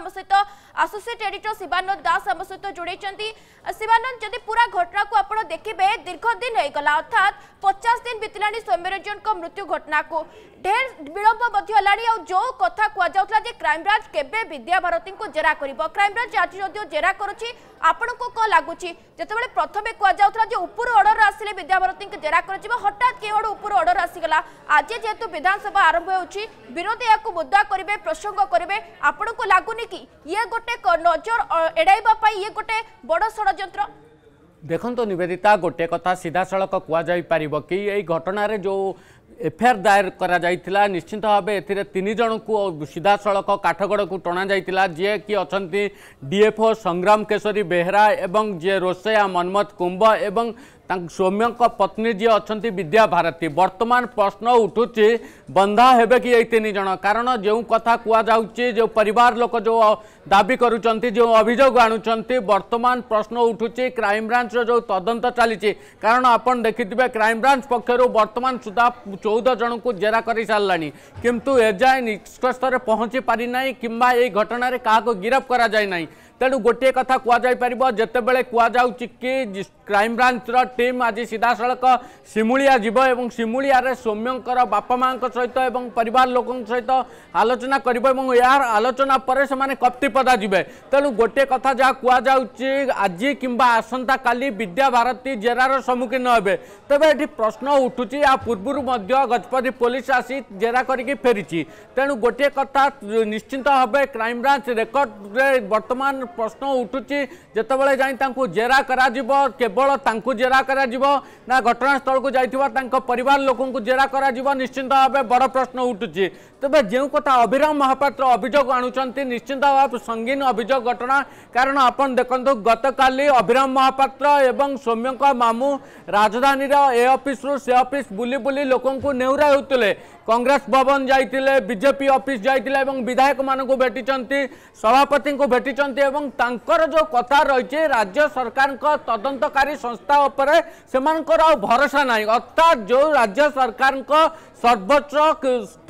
आम सहित associate editor Shivanand दास आम सहित जोड़ाई शिवानंद जदि पूरा घटना को आप देखिए दीर्घ दिन होगला अर्थात पचास दिन बीतला सौम्यरंजन मृत्यु घटना को ढेर विलंब जो कथा कहला जे क्राइमब्रांच केवे विद्याभारती को जेरा कर क्राइमब्रांच आज जदि जेरा करुक कौन लगुच प्रथम कहला ऊपर अर्डर आसिले विद्याभारती जेरा कर हठात केवड़ ऊपर अर्डर आसीगला আজ যেহেতু বিধানসভা আরম্ভ হচ্ছে বিরোধী এখন মুদ্দা করবে প্রসঙ্গ করবে আপনার লাগুনি কি ইয়ে গোটে নজর এড়াইবা ইয়ে গোটে বড় ষড়যন্ত্র ଦେଖନ୍ତୁ ନିବେଦିତା ଗୋଟେ କଥା ସିଧାସଳଖ କୁହାଯାଇପାରିବ କି ଏଇ ଘଟଣାରେ ଯେଉଁ ଏଫଆଇଆର୍ ଦାୟର କରାଯାଇଥିଲା ନିଶ୍ଚିନ୍ତ ଭାବେ ଏଥିରେ ତିନି ଜଣଙ୍କୁ ସିଧାସଳଖ କାଠଗଡ଼କୁ ଟଣାଯାଇଥିଲା ଯିଏ କି ଅଛନ୍ତି ଡିଏଫ୍ଓ ସଂଗ୍ରାମ କେଶରୀ ବେହେରା ଏବଂ ଯିଏ ରୋଷେୟା ମନ୍ମଥ କୁମ୍ବ ଏବଂ ସୌମ୍ୟଙ୍କ ପତ୍ନୀ ଯିଏ ଅଛନ୍ତି ବିଦ୍ୟା ଭାରତୀ ବର୍ତ୍ତମାନ ପ୍ରଶ୍ନ ଉଠୁଛି ବନ୍ଧା ହେବେ କି ଏଇ ତିନି ଜଣ କାରଣ ଯେଉଁ କଥା କୁହାଯାଉଛି ଯେଉଁ ପରିବାର ଲୋକ ଯେଉଁ ଦାବି କରୁଛନ୍ତି ଯେଉଁ ଅଭିଯୋଗ ଆଣୁଛନ୍ତି ବର୍ତ୍ତମାନ ପ୍ରଶ୍ନ ଉଠୁଛି କ୍ରାଇମବ୍ରାଞ୍ଚର ଯେଉଁ ତଦନ୍ତ ଚାଲିଛି କାରଣ ଆପଣ ଦେଖିଥିବେ କ୍ରାଇମବ୍ରାଞ୍ଚ ପକ୍ଷରୁ ବର୍ତ୍ତମାନ ସୁଦ୍ଧା ଚଉଦ ଜଣଙ୍କୁ ଜେରା କରିସାରିଲାଣି କିନ୍ତୁ ଏଯାଏଁ ନିଷ୍କର୍ଷରେ ପହଞ୍ଚି ପାରିନାହିଁ କିମ୍ବା ଏହି ଘଟଣାରେ କାହାକୁ ଗିରଫ କରାଯାଇ ନାହିଁ ତେଣୁ ଗୋଟିଏ କଥା କୁହାଯାଇପାରିବ ଯେତେବେଳେ କୁହାଯାଉଛି କି କ୍ରାଇମବ୍ରାଞ୍ଚର ଟିମ୍ ଆଜି ସିଧାସଳଖ ସିମୁଳିଆ ଯିବ ଏବଂ ସିମୁଳିଆରେ ସୌମ୍ୟଙ୍କର ବାପା ମାଆଙ୍କ ସହିତ ଏବଂ ପରିବାର ଲୋକଙ୍କ ସହିତ ଆଲୋଚନା କରିବ ଏବଂ ଏହାର ଆଲୋଚନା ପରେ ସେମାନେ କପ୍ତିପଦା ଯିବେ ତେଣୁ ଗୋଟିଏ କଥା ଯାହା କୁହାଯାଉଛି ଆଜି କିମ୍ବା ଆସନ୍ତାକାଲି ବିଦ୍ୟାଭାରତୀ ଜେରାର ସମ୍ମୁଖୀନ ହେବେ ତେବେ ଏଠି ପ୍ରଶ୍ନ ଉଠୁଛି ଏହା ପୂର୍ବରୁ ମଧ୍ୟ ଗଜପତି ପୋଲିସ ଆସି ଜେରା କରିକି ଫେରିଛି ତେଣୁ ଗୋଟିଏ କଥା ନିଶ୍ଚିନ୍ତ ଭାବେ କ୍ରାଇମବ୍ରାଞ୍ଚ ରେକର୍ଡରେ ବର୍ତ୍ତମାନ প্রশ্ন উঠুছি যেতবে যাই তাঁকু জেরা করা কেবল তাঁকু জেরা করা না ঘটনাস্থলক যাই তাঁক পরিবার লোক জেরা করা নিশ্চিন্ত ভাবে বড় প্রশ্ন উঠুছি তবে যে কথা অভিরাম মহাপাত্র অভিযোগ আনুচার নিশ্চিন্ত ভাবে সঙ্গীন অভিযোগ ঘটনা কারণ আপনার দেখুন গতকাল অভিরাম মহাপাত্র এবং সৌম্যঙ্ক মামু রাজধানীর এ অফিসরু সে অফিস বুলি বুলি লোক নেউরা ହେଉଥିଲେ কংগ্রেস ভবন যাইলে বিজেপি অফিস যাইলে এবং বিধায়ক মানুষ ভেটিছেন সভাপতি ভেটিছেন এবং এবং তাঁকর যে কথা রয়েছে রাজ্য সরকার তদন্তকারী সংস্থা উপরে সেমানকর আউ ভরসা নাই অর্থাৎ যে রাজ্য সরকার সর্বোচ্চ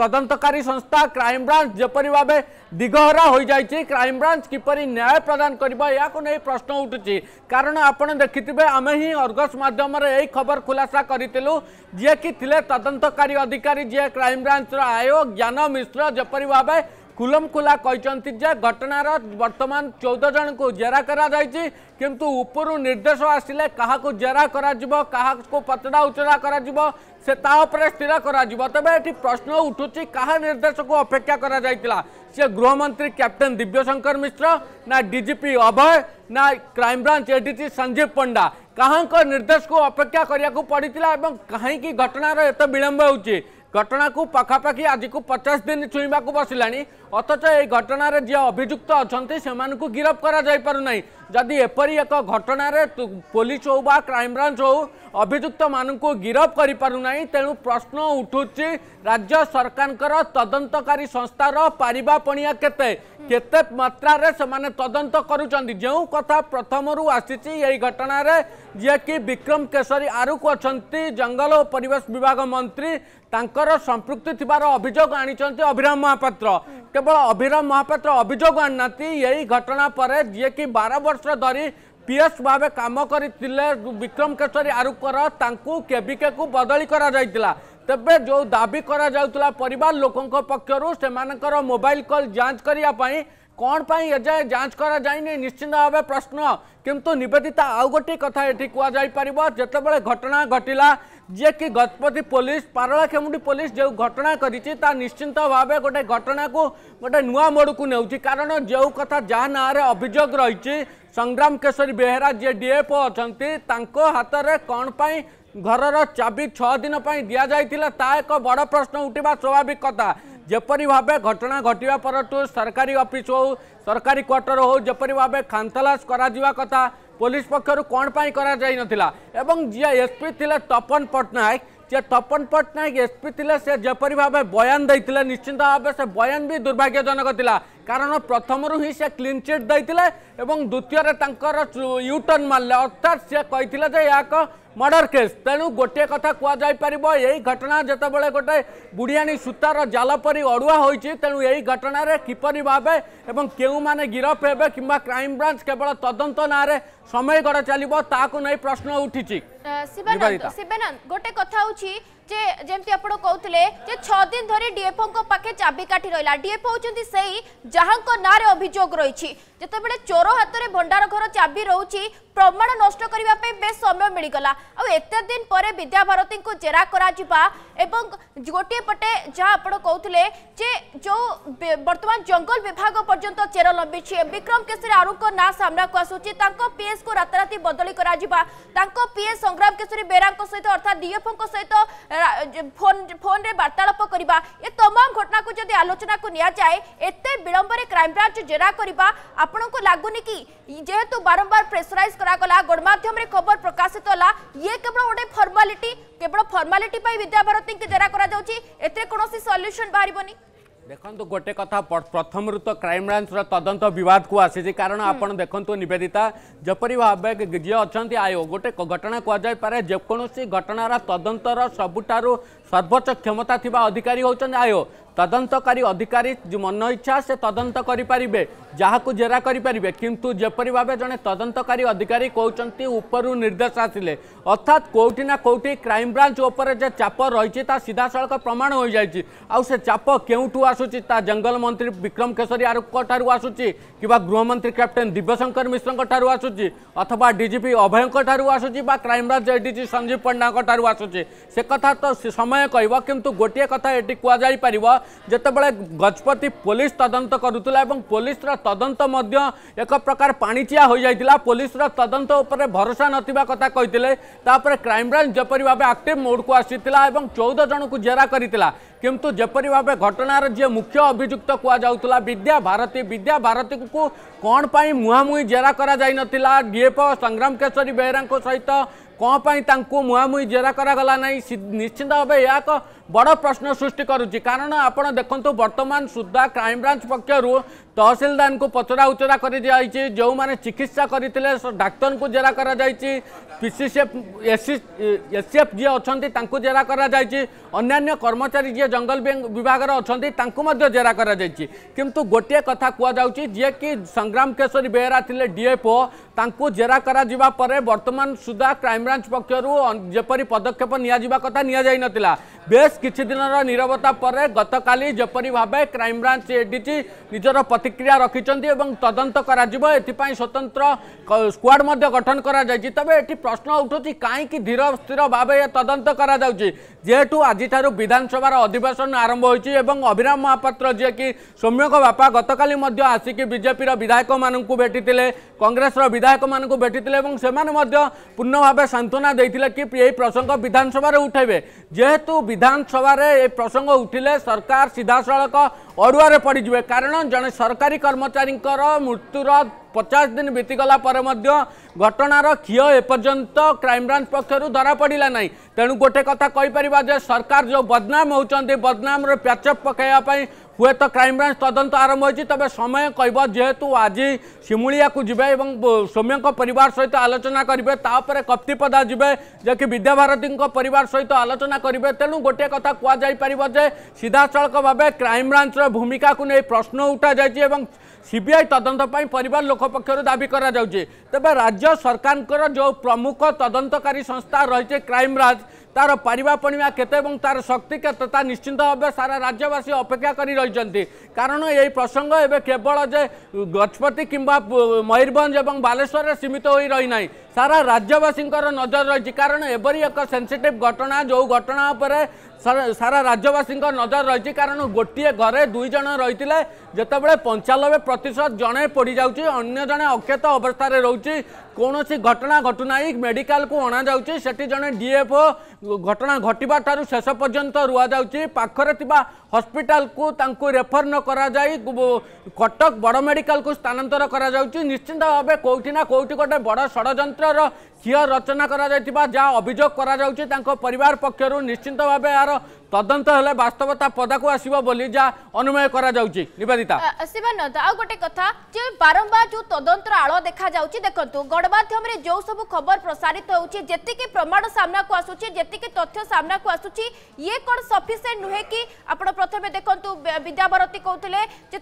তদন্তকারী সংস্থা ক্রাইমব্রাঞ্চ যেপরি ভাবে দিগহরা হয়ে যাই ক্রাইমব্রাঞ্চ কিপরি ন্যায় প্রদান করব এখন এই প্রশ্ন উঠুছি কারণ আপনার দেখি আমি হি অর্গস মাধ্যমে এই খবর খুলাসা করেলু যিয়ে কি তদন্তকারী অধিকারী যিয়ে ক্রাইমব্রাঞ্চর আয়ো জ্ঞান মিশ্র যেপরি ভাবে खुलमखुला खुला जे घटनार बर्तमान चौदह जन को जेरा कराई किंतु ऊपर निर्देश आसे क्या जेरा करतरा उचरा से तापर स्थिर करे ये प्रश्न उठू क्या निर्देश को अपेक्षा कर गृहमंत्री कैप्टेन दिव्यशंकर मिश्र ना डीजीपी अभय ना क्राइमब्रांच एडीसी संजीव पंडा क्या निर्देश को अपेक्षा करने पड़ी और कहीं घटनार ये विलंब हो घटना को पखापाखि आज को पचास दिन छुईवाक बसला অতটা এই ঘটনার রে দিয়া অভিযুক্ত আছেনতি সেমান কো গිරপ করা যাই পারু নাই যদি এপরি এক ঘটনা রে পুলিশ চৌবা ক্রাইম ব্রাঞ্চ ও অভিযুক্ত মানুকো গිරপ করি পারু নাই তেণু প্রশ্ন উঠুচি রাজ্য সরকারকর তদন্তকারী সংস্থাৰ পৰিবাপনিয়া কেতে কেতেক মাত্ৰারে সেমানে তদন্ত কৰুচন্দি যেউ কথা প্ৰথমৰু আছিতি এই ঘটনা রে যে কি বিক্ৰম কেশৱৰ আৰু কো আছেনতি জঙ্গল ও পৰিৱেশ বিভাগ মন্ত্রী তংকৰ সম্প্ৰুক্তিতিবাৰ অভিযোগ আনিচন্দি অভিরাম মহাপাত্র केवल अभिराम महापात्र अभोग आना यही घटना पर बार वर्ष धरी पीएस भाव कम कर विक्रम केशर आरुकर के के को बदली कर तबे जो दाबी करा पर पक्षर से मानकर मोबाइल कल जांच करने कौन पाई एजाए जांच कर निश्चिंत भाव प्रश्न किंतु नवेदिता आउ गोटे कथा ये कह जाते घटना घटला जी कि गजपति पुलिस पारलाखेमुंडी पुलिस जो घटना करी निश्चिंत गोटे घटना को गोटे नुआ मोड़ को नेउची कारण जो कथा जहाँ ना अभोग रही संग्राम केशरी बेहेरा जी डीएफओ अच्छा हाथ में कौन पाई घरर चाबी छः दिन दि जाता ता एक बड़ प्रश्न उठा स्वाभाविक कथा जपरी भाव घटना घटा पर सरकारी ଅଫିସ୍ हो सरकारी क्वार्टर होपरी भाव खानतलास करता পুলিশ পক্ষর কণ পাই করা যাই নথিলা এবং যে এসপি লে তপন পট্টনাক যে তপন পট্টনাক এসপি লে সে যেপরি ভাবে বয়ান দিয়ে নিশ্চিন্ত ভাবে সে বয়ান বি দুর্ভাগ্যজনক লা কারণ প্রথমর হি সে ক্লিন চিট দিয়ে এবং দ্বিতীয় তাঁর ইউটর্ন মারলে অর্থাৎ সে কে এক ମର୍ଡର କେସ୍ ତେଣୁ ଗୋଟିଏ କଥା କୁହାଯାଇପାରିବ ଏହି ଘଟଣା ଯେତେବେଳେ ଗୋଟେ ବୁଢ଼ିଆଣୀ ସୂତାର ଜାଲ ପରି ଅଡ଼ୁଆ ହୋଇଛି ତେଣୁ ଏହି ଘଟଣାରେ କିପରି ଭାବେ ଏବଂ କେଉଁମାନେ ଗିରଫ ହେବେ କିମ୍ବା କ୍ରାଇମବ୍ରାଞ୍ଚ କେବଳ ତଦନ୍ତ ନାଁରେ ସମୟ ଗଡ଼ ଚାଲିବ ତାହାକୁ ନେଇ ପ୍ରଶ୍ନ ଉଠିଛି ଶିବାନନ୍ଦ ଗୋଟେ କଥା ହେଉଛି যে যেমতি আপন কৌলে যে ছদিন ধরে ডিএফও পাখে চাবিকাঠি রহলা ডিএফ হচ্ছেন সেই যাহক নাঁরে অভিযোগ রয়েছে যেতবে চোর হাতরে ভণ্ডার ঘর চাবি রয়েছে প্রমাণ নষ্ট করা বেশ সময় মিগলা আতে দিন পরে বিদ্যাভারতী জেরা করা এবং গোটিয়ে পটে যা আপন কৌলে যে যে বর্তমান জঙ্গল বিভাগ পর্যন্ত চের লম্বিছে বিক্রম কেশরী আরুঙ্ না সামনাকু আসুচি তাঙ্ক পিএস কু রাতারাতি বদলি করা তাঙ্ক পিএস সংগ্রাম কেশরী বেহরা সহিত অর্থাৎ ডিএফ সহিত फोन फोन रे वार्तालाप करवा ए तमाम घटना को जदि आलोचना को निया जाए एते विलंब रे जेरा करवा आपण को लागुनी कि जेहेतु बारंबार प्रेशराइज करा गणमाम खबर प्रकाशित होगा ये केवल गोटे फॉर्मालिटी केवल फॉर्मालिटी पाई जेरा करा जाउची एते कोनोसी ଦେଖନ୍ତୁ ଗୋଟେ କଥା ପ୍ରଥମରୁ ତ କ୍ରାଇମବ୍ରାଞ୍ଚର ତଦନ୍ତ ବିବାଦକୁ ଆସିଛି କାରଣ ଆପଣ ଦେଖନ୍ତୁ ନିବେଦିତା ଯେପରି ଭାବେ ଯିଏ ଅଛନ୍ତି ଆୟୋଗ ଗୋଟେ ଘଟଣା କୁହାଯାଇପାରେ ଯେକୌଣସି ଘଟଣାର ତଦନ୍ତର ସବୁଠାରୁ সর্বোচ্চ ক্ষমতা থাকা অধিকারী হচ্ছেন আয়ো তদন্তকারী অধিকারী মন ইচ্ছা সে তদন্ত করে পারে যা জেরা করে পারে কিন্তু যেপরি ভাবে জন তদন্তকারী অধিকারী কৌন উপর নির্দেশ আসলে অর্থাৎ কোটি না কোটি ক্রাইমব্রাঞ্চ উপরে যে চাপ রয়েছে তা সিধাসলখ প্রমাণ হয়ে যাই সে চাপ কেউঠু আসুচি তা জঙ্গল মন্ত্রী বিক্রম কেশরী আরুঠার আসুচি কিংবা গৃহমন্ত্রী ক্যাপ্টেন দিব্যশঙ্কর মিশ্রঠার আসুচি অথবা ডিজিপি অভয়ঙ্কর আসুচি বা ক্রাইমব্রাঞ্চ এডিজি সঞ্জীব পণ্ডা আসুচি সে কথা তো সময় ସମୟ କହିବ କିନ୍ତୁ ଗୋଟିଏ କଥା ଏଠି କୁହାଯାଇପାରିବ ଯେତେବେଳେ ଗଜପତି ପୋଲିସ ତଦନ୍ତ କରୁଥିଲା ଏବଂ ପୋଲିସର ତଦନ୍ତ ମଧ୍ୟ ଏକ ପ୍ରକାର ପାଣିଚିଆ ହୋଇଯାଇଥିଲା ପୋଲିସର ତଦନ୍ତ ଉପରେ ଭରସା ନଥିବା କଥା କହିଥିଲେ ତାପରେ କ୍ରାଇମବ୍ରାଞ୍ଚ ଯେପରି ଭାବେ ଆକ୍ଟିଭ୍ ମୋଡ଼କୁ ଆସିଥିଲା ଏବଂ ଚଉଦ ଜଣଙ୍କୁ ଜେରା କରିଥିଲା କିନ୍ତୁ ଯେପରି ଭାବେ ଘଟଣାର ଯିଏ ମୁଖ୍ୟ ଅଭିଯୁକ୍ତ କୁହାଯାଉଥିଲା ବିଦ୍ୟା ଭାରତୀ ବିଦ୍ୟା ଭାରତୀକୁ କ'ଣ ପାଇଁ ମୁହାଁମୁହିଁ ଜେରା କରାଯାଇନଥିଲା ଡିଏଫ୍ଓ ସଂଗ୍ରାମ କେଶରୀ ବେହେରାଙ୍କ ସହିତ कौपाई मुहांमुही जेरा कर निश्चिंत भाव या বড় প্রশ্ন সৃষ্টি করুছি কারণ আপনার দেখুন বর্তমান সুদ্ধা ক্রাইমব্রাঞ্চ পক্ষর তহসিলদার পচরা উচরা করে যাইছে যে চিকিৎসা করে ডাক্তার জেরা করা যাইছে পিসিসিএফ এসিএফ যে অনেক তাঁকু জেরা করা যাইছে অন্যান্য কর্মচারী যে জঙ্গল বিভাগের অনেক তাঁকু জেরা করা যাইছে কিন্তু গোটিয়ে কথা কুযাচ্ছে যে কি সংগ্রাম কেশরী বেহেরা লে ডিএফও তাঁকু জেরা করা যা পরে বর্তমান সুদ্ধা ক্রাইমব্রাঞ্চ পক্ষর যেপরি পদক্ষেপ নিয়া কথা নিয়া যাই নথিলা বেশ କିଛି ଦିନର ନିରବତା ପରେ ଗତକାଲି ଯେପରି ଭାବେ କ୍ରାଇମବ୍ରାଞ୍ଚ ଏଡିଜି ନିଜର ପ୍ରତିକ୍ରିୟା ରଖିଛନ୍ତି ଏବଂ ତଦନ୍ତ କରାଯିବ ଏଥିପାଇଁ ସ୍ୱତନ୍ତ୍ର ସ୍କ୍ୱାଡ୍ ମଧ୍ୟ ଗଠନ କରାଯାଇଛି ତେବେ ଏଠି ପ୍ରଶ୍ନ ଉଠୁଛି କାହିଁକି ଧୀର ସ୍ଥିର ଭାବେ ତଦନ୍ତ କରାଯାଉଛି ଯେହେତୁ ଆଜିଠାରୁ ବିଧାନସଭାର ଅଧିବେଶନ ଆରମ୍ଭ ହୋଇଛି ଏବଂ ଅଭିରାମ ମହାପାତ୍ର ଯିଏକି ସୌମ୍ୟଙ୍କ ବାପା ଗତକାଲି ମଧ୍ୟ ଆସିକି ବିଜେପିର ବିଧାୟକମାନଙ୍କୁ ଭେଟିଥିଲେ କଂଗ୍ରେସର ବିଧାୟକମାନଙ୍କୁ ଭେଟିଥିଲେ ଏବଂ ସେମାନେ ମଧ୍ୟ ପୂର୍ଣ୍ଣ ଭାବେ ସାନ୍ତ୍ୱନା ଦେଇଥିଲେ କି ଏହି ପ୍ରସଙ୍ଗ ବିଧାନସଭାରେ ଉଠାଇବେ ଯେହେତୁ ବିଧାନ ବିଧାନସଭାରେ ଏ ପ୍ରସଙ୍ଗ ଉଠିଲେ ସରକାର ସିଧାସଳଖ ଅଡ଼ୁଆରେ ପଡ଼ିଯିବେ କାରଣ ଜଣେ ସରକାରୀ କର୍ମଚାରୀଙ୍କର ମୃତ୍ୟୁର ପଚାଶ ଦିନ ବିତିଗଲା ପରେ ମଧ୍ୟ ଘଟଣାର କ୍ଷୀୟ ଏପର୍ଯ୍ୟନ୍ତ କ୍ରାଇମବ୍ରାଞ୍ଚ ପକ୍ଷରୁ ଧରାପଡ଼ିଲା ନାହିଁ ତେଣୁ ଗୋଟେ କଥା କହିପାରିବା ଯେ ସରକାର ଯେଉଁ ବଦନାମ ହେଉଛନ୍ତି ବଦନାମରେ ପ୍ୟାଚଅପ୍ ପକାଇବା ପାଇଁ হুয়েত ক্রাইমব্রাঞ্চ তদন্ত আরম্ভ হয়েছে তবে সময় কহব যেহেতু আজ শিমুলিয়া যাবে এবং সৌম্য পরিবার সহ আলোচনা করবে তাপরে কপ্তিপদা যাবে যে কি বিদ্যাভারতী পরিবার সহ আলোচনা করবে তেমন গোটে কথা কুযাইপার যে সিধাসলখ ভাবে ক্রাইমব্রাঞ্চর ভূমিকা নিয়ে প্রশ্ন উঠা যাই এবং সিবিআই তদন্ত পরিবার লোক পক্ষর দাবি করা যাচ্ছে তবে রাজ্য সরকার যে প্রমুখ তদন্তকারী সংস্থা রয়েছে ক্রাইমব্রাঞ্চ ତା'ର ପାରିବା ପଣିବା କେତେ ଏବଂ ତା'ର ଶକ୍ତି କେତେ ତାହା ନିଶ୍ଚିନ୍ତ ଭାବେ ସାରା ରାଜ୍ୟବାସୀ ଅପେକ୍ଷା କରି ରହିଛନ୍ତି କାରଣ ଏହି ପ୍ରସଙ୍ଗ ଏବେ କେବଳ ଯେ ଗଜପତି କିମ୍ବା ମୟୂରଭଞ୍ଜ ଏବଂ ବାଲେଶ୍ୱରରେ ସୀମିତ ହୋଇ ରହିନାହିଁ ସାରା ରାଜ୍ୟବାସୀଙ୍କର ନଜର ରହିଛି କାରଣ ଏପରି ଏକ ସେନ୍ସିଟିଭ୍ ଘଟଣା ଯେଉଁ ଘଟଣା ଉପରେ ସାରା ରାଜ୍ୟବାସୀଙ୍କ ନଜର ରହିଛି କାରଣ ଗୋଟିଏ ଘରେ ଦୁଇ ଜଣ ରହିଥିଲେ ଯେତେବେଳେ ପଞ୍ଚାନବେ ପ୍ରତିଶତ ଜଣେ ପଡ଼ିଯାଉଛି ଅନ୍ୟ ଜଣେ ଅକ୍ଷତ ଅବସ୍ଥାରେ ରହୁଛି କୌଣସି ଘଟଣା ଘଟୁନାହିଁ ମେଡ଼ିକାଲକୁ ଅଣାଯାଉଛି ସେଠି ଜଣେ ଡିଏଫ୍ଓ ଘଟଣା ଘଟିବା ଠାରୁ ଶେଷ ପର୍ଯ୍ୟନ୍ତ ରୁହାଯାଉଛି ପାଖରେ ଥିବା ହସ୍ପିଟାଲକୁ ତାଙ୍କୁ ରେଫର୍ ନ କରାଯାଇ କଟକ ବଡ଼ ମେଡ଼ିକାଲକୁ ସ୍ଥାନାନ୍ତର କରାଯାଉଛି ନିଶ୍ଚିନ୍ତ ଭାବେ କେଉଁଠି ନା କେଉଁଠି ଗୋଟେ ବଡ଼ ଷଡ଼ଯନ୍ତ୍ରର किय रचना करा जहाँ अभोग पर पक्षर निश्चिंत भाव यार तदंत हेले बास्तवता पदा को आसीबो बोली अनुमय करा जाउची निवेदिता गोटे कथा जे बारंबार जो तदंत्र आळो देखा जाउची देखंतु गडमाध्यम जो सब खबर प्रसारित होउची जति प्रमाण सामना को आसुची जति के सामना को आसुची ये कोन सफिशिएंट नहे की आपण प्रथमे देखंतु विद्याभारती कहतले जे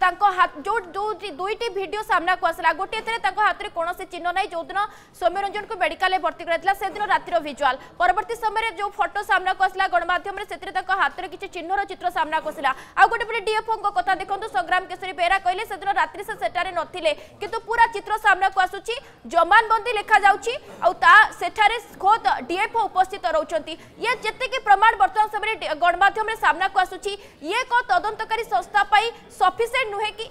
जो दुईटी दु, सामना को आसला गोटे तरे तांको हात रे से चिन्ह नै जो दिन सोमेरंजन को मेडिकल ହସ୍ପିଟାଲରେ ଭର୍ତ୍ତି କରାଯାଇଥିଲା ସେଦିନ ରାତିର ଭିଜୁଆଲ୍ ପରବର୍ତ୍ତୀ ସମୟରେ ଯେଉଁ ଫଟୋ ସାମ୍ନାକୁ ଆସିଲା ଗଣମାଧ୍ୟମରେ ସେଥିରେ ତାଙ୍କ ହାତରେ କିଛି ଚିହ୍ନର ଚିତ୍ର ସାମ୍ନାକୁ ଆସିଲା ଆଉ ଗୋଟେ ପଟେ ଡିଏଫଓଙ୍କ କଥା ଦେଖନ୍ତୁ ସଂଗ୍ରାମ କେଶରୀ ବେହେରା କହିଲେ ସେଦିନ ରାତ୍ରି ସେ ସେଠାରେ ନଥିଲେ କିନ୍ତୁ ପୁରା ଚିତ୍ର ସାମ୍ନାକୁ ଆସୁଛି ଜମାନବନ୍ଦୀ ଲେଖାଯାଉଛି ଆଉ ତା ସେଠାରେ ଖୋଦ ଡିଏଫଓ ଉପସ୍ଥିତ ରହୁଛନ୍ତି ଇଏ ଯେତିକି ପ୍ରମାଣ ବର୍ତ୍ତମାନ ସମୟରେ ଗଣମାଧ୍ୟମରେ ସାମ୍ନାକୁ ଆସୁଛି ଇଏ କ'ଣ ତଦନ୍ତକାରୀ ସଂସ୍ଥା ପାଇଁ ସଫିସିଏଣ୍ଟ ନୁହେଁ କି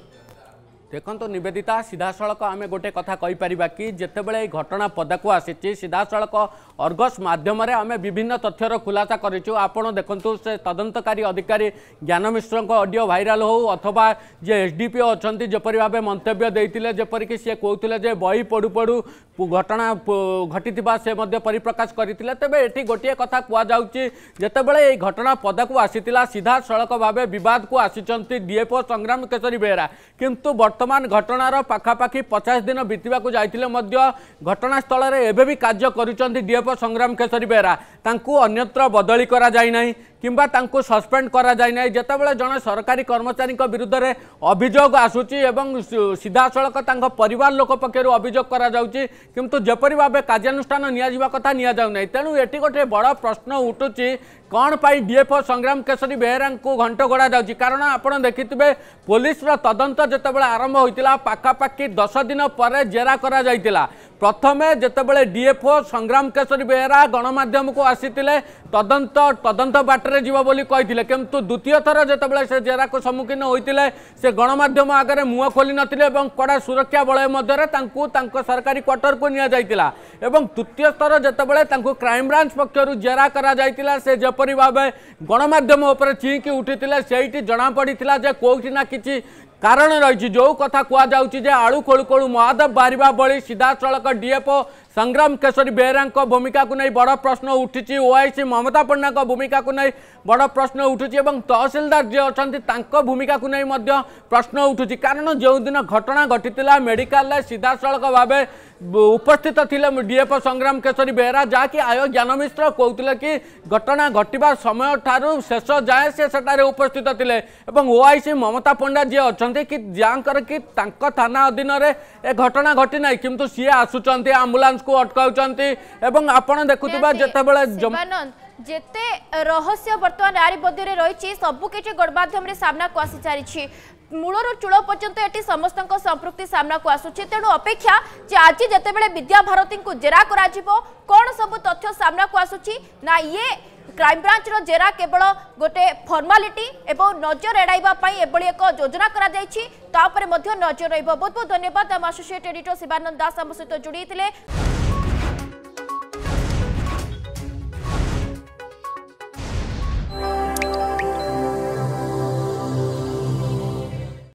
देखो नवेदिता सीधा सड़क आम गोटे कथा कहीपर कि जितेबाला घटना पदा को आसी सीधा सड़क अर्गस मध्यम आम विभिन्न तथ्यर खुलासा करूँ तदंतकारी अधिकारी ज्ञान मिश्र अडियो भाइराल हो अथवा जे एस डी डीपीओ अच्छा जपरी भाव मंतव्य जपरिक सी कहते बही पढ़ु पढ़ु घटना घटी से परिप्रकाश करते तेब ये गोटे कथा कहुची जितेबाला ये घटना पदा को आसी सीधा सड़क भाव बद को आसी डीएफओ संग्राम केशरी बेहरा किंतु ବର୍ତ୍ତମାନ ଘଟଣାର ପାଖାପାଖି ପଚାଶ ଦିନ ବିତିବାକୁ ଯାଇଥିଲେ ମଧ୍ୟ ଘଟଣାସ୍ଥଳରେ ଏବେ ବି କାର୍ଯ୍ୟ କରୁଛନ୍ତି ଡିଏଫ୍ଓ ସଂଗ୍ରାମ କେଶରୀ ବେହେରା ତାଙ୍କୁ ଅନ୍ୟତ୍ର ବଦଳି କରାଯାଇନାହିଁ किंबा सस्पेंड करते जन सरकारी कर्मचारी विरुद्ध में अभोग आसूँ सीधा सड़क पर लोक पक्षर अभोग करपरी भाव कार्यानुषान कथा नि तेणु ये गोटे बड़ प्रश्न उठू कौन पाई डीएफओ संग्राम केशरी बेहरा घंट गड़ा कारण आप देखिए पुलिस तदंत जो आरंभ होता पखापाखि दस दिन पर जेरा करा ପ୍ରଥମେ ଯେତେବେଳେ ଡିଏଫ୍ଓ ସଂଗ୍ରାମ କେଶରୀ ବେହେରା ଗଣମାଧ୍ୟମକୁ ଆସିଥିଲେ ତଦନ୍ତ ତଦନ୍ତ ବାଟରେ ଯିବ ବୋଲି କହିଥିଲେ କିନ୍ତୁ ଦ୍ୱିତୀୟ ଥର ଯେତେବେଳେ ସେ ଜେରାକୁ ସମ୍ମୁଖୀନ ହୋଇଥିଲେ ସେ ଗଣମାଧ୍ୟମ ଆଗରେ ମୁହଁ ଖୋଲି ନଥିଲେ ଏବଂ କଡ଼ା ସୁରକ୍ଷା ବଳୟ ମଧ୍ୟରେ ତାଙ୍କୁ ତାଙ୍କ ସରକାରୀ କ୍ୱାର୍ଟରକୁ ନିଆଯାଇଥିଲା ଏବଂ ତୃତୀୟ ସ୍ତର ଯେତେବେଳେ ତାଙ୍କୁ କ୍ରାଇମବ୍ରାଞ୍ଚ ପକ୍ଷରୁ ଜେରା କରାଯାଇଥିଲା ସେ ଯେପରି ଭାବେ ଗଣମାଧ୍ୟମ ଉପରେ ଚିହିଁକି ଉଠିଥିଲେ ସେଇଠି ଜଣାପଡ଼ିଥିଲା ଯେ କେଉଁଠି ନା କିଛି কারণ রয়েছে যে কথা কুয়া যাচ্ছে যে আলু খোলু খোলু মহাদেব বাহারা ভি সিধাসলখ ডিএফও संग्राम केशरी बेहेरा भूमिका को नहीं बड़ प्रश्न उठी ओआईसी ममता पन्ना भूमिका को नहीं बड़ प्रश्न उठुची और तहसिलदार जी अच्छा भूमिका को नहीं प्रश्न उठुची कारण जो दिन घटना घटी मेडिकाल सीधासल भाव উপস্থিত লে ডিএফ সংগ্রাম কেশরী বেহেরা যা কি আয় জ্ঞান মিশ্র কৌলে কি ঘটনা ঘটবা সময় ঠার শেষ যায় সে সেটার উপস্থিত লে এবং ওআইসি মমতা পণ্ডা যে অনেক কি যাঙ্কর কি তাঙ্ক থানা অধীনরে এ ঘটনা ঘটি নাই কিন্তু সি আসুচার আম্বুলান্স को अटकाउछन्ति एवं आपण देखुतबा जेतेबेले ଯେତେ ରହସ୍ୟ ବର୍ତ୍ତମାନ ନାରୀବଦ୍ୟରେ ରହିଛି ସବୁକିଛି ଗଣମାଧ୍ୟମରେ ସାମ୍ନାକୁ ଆସିସାରିଛି ମୂଳରୁ ଚୂଳ ପର୍ଯ୍ୟନ୍ତ ଏଠି ସମସ୍ତଙ୍କ ସମ୍ପୃକ୍ତି ସାମ୍ନାକୁ ଆସୁଛି ତେଣୁ ଅପେକ୍ଷା ଯେ ଆଜି ଯେତେବେଳେ ବିଦ୍ୟାଭାରତୀଙ୍କୁ ଜେରା କରାଯିବ କ'ଣ ସବୁ ତଥ୍ୟ ସାମ୍ନାକୁ ଆସୁଛି ନା ଇଏ କ୍ରାଇମବ୍ରାଞ୍ଚର ଜେରା କେବଳ ଗୋଟେ ଫର୍ମାଲିଟି ଏବଂ ନଜର ଏଡ଼ାଇବା ପାଇଁ ଏଭଳି ଏକ ଯୋଜନା କରାଯାଇଛି ତାପରେ ମଧ୍ୟ ନଜର ରହିବ ବହୁତ ବହୁତ ଧନ୍ୟବାଦ ଆମ ଆସୋସିଏଟ୍ ଏଡିଟର ଶିବାନନ୍ଦ ଦାସ ଆମ ସହିତ ଯୋଡ଼ି